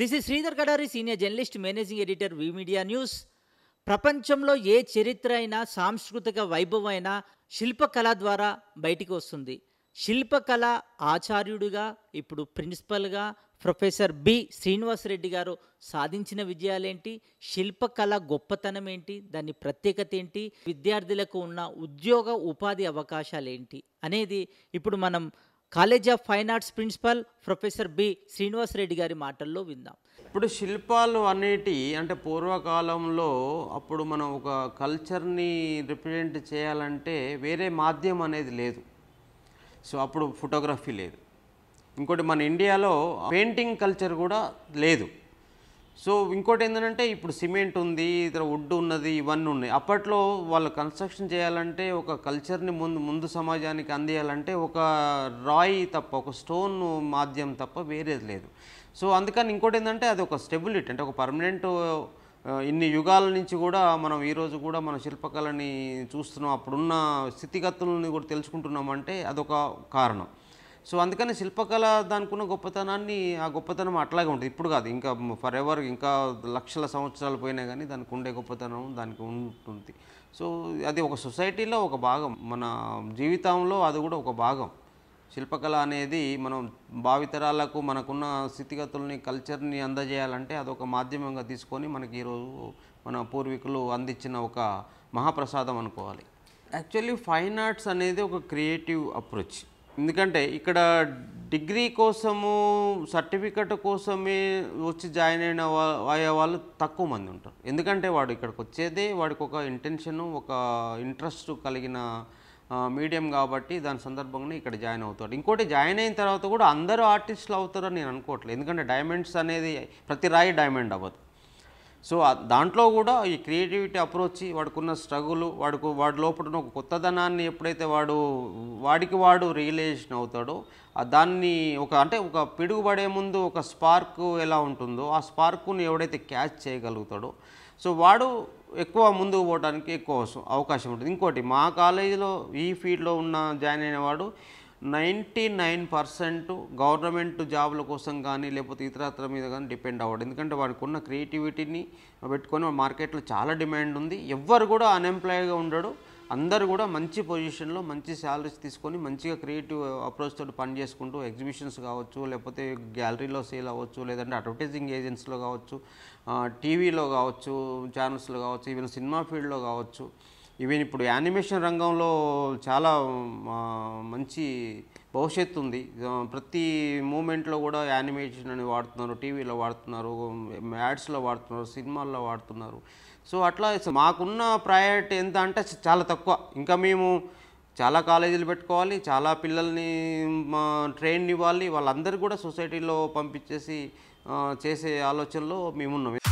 this is Sridhar Kadari senior journalist managing editor V media news ప్రపంచంలో ఏ చరిత్ర అయినా సాంస్కృతిక వైభవం అయినా శిల్పకళ ద్వారా బయటికి వస్తుంది శిల్పకళ ఆచార్యుడిగా ఇప్పుడు ప్రిన్సిపల్గా ప్రొఫెసర్ బి శ్రీనివాసరెడ్డి గారు సాధించిన విజయాలేంటి శిల్పకళ గొప్పతనం ఏంటి దాని ప్రత్యేకత ఏంటి విద్యార్థులకు ఉన్న ఉద్యోగ ఉపాధి అవకాశాలు ఏంటి అనేది ఇప్పుడు మనం college of fine arts principal professor B Srinivas Reddy గారి మాటల్లో విందాం ఇప్పుడు శిల్పాలు అనేటి అంటే పూర్వకాలంలో అప్పుడు మనం ఒక కల్చర్ని రిప్రజెంట్ చేయాలంటే వేరే మాధ్యమం అనేది లేదు సో అప్పుడు ఫోటోగ్రఫీ లేదు ఇంకోటి మన ఇండియాలో పెయింటింగ్ కల్చర్ కూడా లేదు సో ఇంకోటి ఏంటంటే ఇప్పుడు సిమెంట్ ఉంది ఇతర వుడ్ ఉన్నది ఇవన్నీ ఉన్నాయి అప్పట్లో వాళ్ళు కన్స్ట్రక్షన్ చేయాలంటే ఒక కల్చర్ని ముందు ముందు సమాజానికి అందియాలంటే ఒక రాయి తప్ప ఒక స్టోన్ మాధ్యం తప్ప వేరేది లేదు సో అందుకని ఇంకోటి ఏంటంటే అది ఒక స్టెబిలిటీ అంటే ఒక పర్మనెంట్ ఇన్ని యుగాల నుంచి కూడా మనం ఈరోజు కూడా మన శిల్పకళని చూస్తున్నాం అప్పుడున్న స్థితిగతులని కూడా తెలుసుకుంటున్నామంటే అదొక కారణం సో అందుకని శిల్పకళ దానికున్న గొప్పతనాన్ని ఆ గొప్పతనం అట్లాగే ఉంటుంది ఇప్పుడు కాదు ఇంకా ఫర్ ఎవర్ ఇంకా లక్షల సంవత్సరాలు పోయినా కానీ దానికి ఉండే గొప్పతనం దానికి ఉంటుంది సో అది ఒక సొసైటీలో ఒక భాగం మన జీవితంలో అది కూడా ఒక భాగం శిల్పకళ అనేది మనం భావితరాలకు మనకున్న స్థితిగతుల్ని కల్చర్ని అందజేయాలంటే అదొక మాధ్యమంగా తీసుకొని మనకి ఈరోజు మన పూర్వీకులు అందించిన ఒక మహాప్రసాదం అనుకోవాలి యాక్చువల్లీ ఫైన్ ఆర్ట్స్ అనేది ఒక క్రియేటివ్ అప్రోచ్ ఎందుకంటే ఇక్కడ డిగ్రీ కోసము సర్టిఫికెట్ కోసమే వచ్చి జాయిన్ అయిన అయ్యే వాళ్ళు తక్కువ మంది ఉంటారు ఎందుకంటే వాడు ఇక్కడికి వచ్చేది వాడికి ఒక ఇంటెన్షన్ ఒక ఇంట్రెస్ట్ కలిగిన మీడియం కాబట్టి దాని సందర్భంగా ఇక్కడ జాయిన్ అవుతాడు ఇంకోటి జాయిన్ అయిన తర్వాత కూడా అందరూ ఆర్టిస్టులు అవుతారని నేను అనుకోవట్లేదు ఎందుకంటే డైమండ్స్ అనేది ప్రతి రాయి డైమండ్ అవ్వదు సో దాంట్లో కూడా ఈ క్రియేటివిటీ అప్రోచ్ వాడుకున్న స్ట్రగుల్ వాడుకు వాడి లోపల ఒక కొత్తదనాన్ని ఎప్పుడైతే వాడు వాడికి వాడు రియలైజేషన్ అవుతాడో దాన్ని ఒక అంటే ఒక పిడుగుబడే ముందు ఒక స్పార్క్ ఎలా ఉంటుందో ఆ స్పార్క్ను ఎవడైతే క్యాచ్ చేయగలుగుతాడో సో వాడు ఎక్కువ ముందుకు పోవడానికి ఎక్కువ అవకాశం ఉంటుంది ఇంకోటి మా కాలేజీలో ఈ ఫీల్డ్లో ఉన్న జాయిన్ అయిన వాడు నైంటీ నైన్ పర్సెంట్ గవర్నమెంట్ జాబ్ల కోసం కానీ లేకపోతే ఇతరత్ర మీద కానీ డిపెండ్ అవ్వడం ఎందుకంటే వాడికి ఉన్న క్రియేటివిటీని పెట్టుకొని మార్కెట్లో చాలా డిమాండ్ ఉంది ఎవ్వరు కూడా అన్ఎంప్లాయ్గా ఉండడు అందరు కూడా మంచి పొజిషన్లో మంచి శాలరీస్ తీసుకొని మంచిగా క్రియేటివ్ అప్రోచ్ తోటి పని చేసుకుంటూ ఎగ్జిబిషన్స్ కావచ్చు లేకపోతే గ్యాలరీలో సేల్ అవ్వచ్చు లేదంటే అడ్వర్టైజింగ్ ఏజెన్సీలో కావచ్చు టీవీలో కావచ్చు ఛానల్స్లో కావచ్చు ఈవెన్ సినిమా ఫీల్డ్లో కావచ్చు ఈవెన్ ఇప్పుడు యానిమేషన్ రంగంలో చాలా మంచి భవిష్యత్తు ఉంది ప్రతి మూమెంట్లో కూడా యానిమేషన్ అని వాడుతున్నారు టీవీలో వాడుతున్నారు యాడ్స్లో వాడుతున్నారు సినిమాల్లో వాడుతున్నారు సో అట్లా మాకున్న ప్రయారిటీ ఎంత అంటే చాలా తక్కువ ఇంకా మేము చాలా కాలేజీలు పెట్టుకోవాలి చాలా పిల్లల్ని ట్రైన్ ఇవ్వాలి వాళ్ళందరూ కూడా సొసైటీలో పంపించేసి చేసే ఆలోచనలో మేమున్నాం